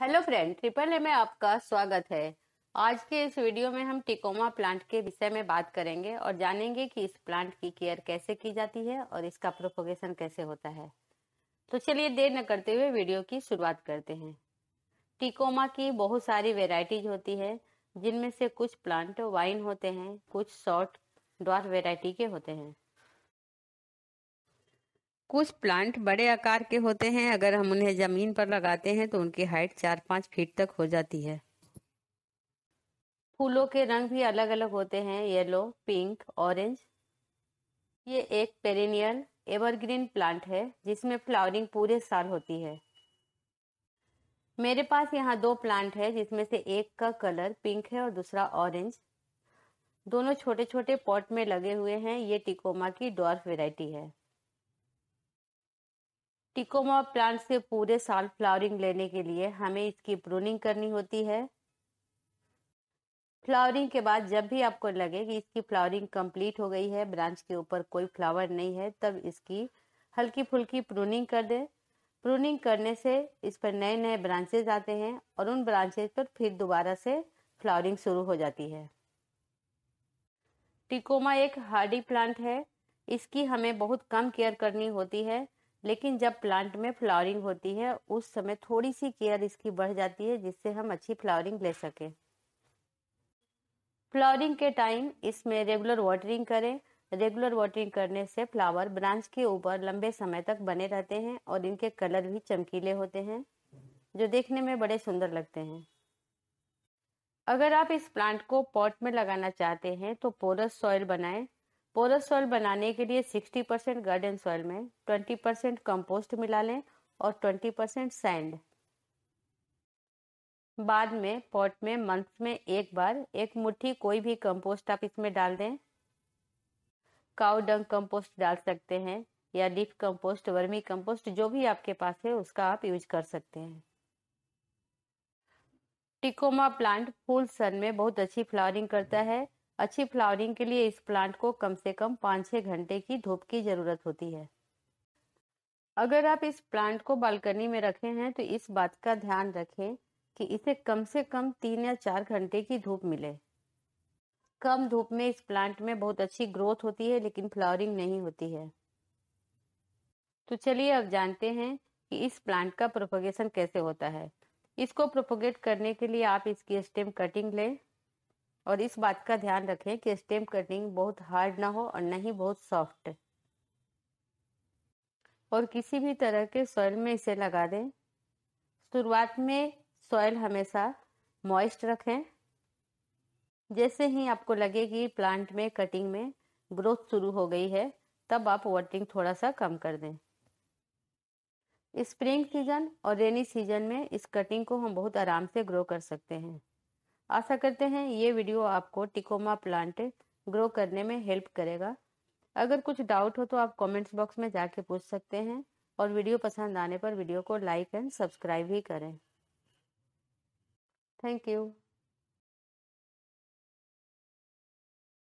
hello friend triple A में आपका स्वागत है आज के इस वीडियो में हम टिकोमा प्लांट के विषय में बात करेंगे और जानेंगे कि इस प्लांट की केयर कैसे की जाती है और इसका प्रोपोगेशन कैसे होता है तो चलिए देर न करते हुए वीडियो की शुरुआत करते हैं टिकोमा की बहुत सारी वेराइटीज होती है जिनमें से कुछ प्लांट वाइन होते हैं कुछ शॉर्ट डॉट वेराइटी के होते हैं कुछ प्लांट बड़े आकार के होते हैं अगर हम उन्हें जमीन पर लगाते हैं तो उनकी हाइट चार पांच फीट तक हो जाती है फूलों के रंग भी अलग अलग होते हैं येलो पिंक ऑरेंज ये एक पेरिनियल एवरग्रीन प्लांट है जिसमें फ्लावरिंग पूरे साल होती है मेरे पास यहाँ दो प्लांट है जिसमें से एक का कलर पिंक है और दूसरा ऑरेंज दोनों छोटे छोटे पॉट में लगे हुए हैं ये टिकोमा की डॉर्फ वेराइटी है टिकोमा प्लांट से पूरे साल फ्लावरिंग लेने के लिए हमें इसकी प्रूनिंग करनी होती है फ्लावरिंग के बाद जब भी आपको लगे कि इसकी फ्लावरिंग कंप्लीट हो गई है ब्रांच के ऊपर कोई फ्लावर नहीं है तब इसकी हल्की फुल्की प्रूनिंग कर दें प्रूनिंग करने से इस पर नए नए ब्रांचेज आते हैं और उन ब्रांचेज पर फिर दोबारा से फ्लावरिंग शुरू हो जाती है टिकोमा एक हार्डी प्लांट है इसकी हमें बहुत कम केयर करनी होती है लेकिन जब प्लांट में फ्लावरिंग होती है उस समय थोड़ी सी केयर इसकी बढ़ जाती है जिससे हम अच्छी फ्लावरिंग ले सकें फ्लावरिंग के टाइम इसमें रेगुलर वाटरिंग करें रेगुलर वाटरिंग करने से फ्लावर ब्रांच के ऊपर लंबे समय तक बने रहते हैं और इनके कलर भी चमकीले होते हैं जो देखने में बड़े सुंदर लगते हैं अगर आप इस प्लांट को पॉट में लगाना चाहते हैं तो पोरस सॉइल बनाएं पोरस सॉइल बनाने के लिए 60 परसेंट गार्डन सॉइल में 20 परसेंट कंपोस्ट मिला लें और 20 परसेंट सैंड बाद में पॉट में मंथ में एक बार एक मुट्ठी कोई भी कंपोस्ट आप इसमें डाल दें काउ डंग कंपोस्ट डाल सकते हैं या लीफ कंपोस्ट वर्मी कंपोस्ट जो भी आपके पास है उसका आप यूज कर सकते हैं टिकोमा प्लांट फुल सन में बहुत अच्छी फ्लावरिंग करता है अच्छी फ्लावरिंग के लिए इस प्लांट को कम से कम पाँच छः घंटे की धूप की ज़रूरत होती है अगर आप इस प्लांट को बालकनी में रखे हैं तो इस बात का ध्यान रखें कि इसे कम से कम तीन या चार घंटे की धूप मिले कम धूप में इस प्लांट में बहुत अच्छी ग्रोथ होती है लेकिन फ्लावरिंग नहीं होती है तो चलिए अब जानते हैं कि इस प्लांट का प्रोपोगेशन कैसे होता है इसको प्रोपोगेट करने के लिए आप इसकी स्टेम कटिंग लें और इस बात का ध्यान रखें कि स्टेम कटिंग बहुत हार्ड ना हो और न ही बहुत सॉफ्ट और किसी भी तरह के सॉइल में इसे लगा दें शुरुआत में सॉइल हमेशा मॉइस्ट रखें जैसे ही आपको लगे कि प्लांट में कटिंग में ग्रोथ शुरू हो गई है तब आप वर्टिंग थोड़ा सा कम कर दें स्प्रिंग सीजन और रेनी सीजन में इस कटिंग को हम बहुत आराम से ग्रो कर सकते हैं आशा करते हैं ये वीडियो आपको टिकोमा प्लांट ग्रो करने में हेल्प करेगा अगर कुछ डाउट हो तो आप कमेंट्स बॉक्स में जाके पूछ सकते हैं और वीडियो पसंद आने पर वीडियो को लाइक एंड सब्सक्राइब भी करें थैंक यू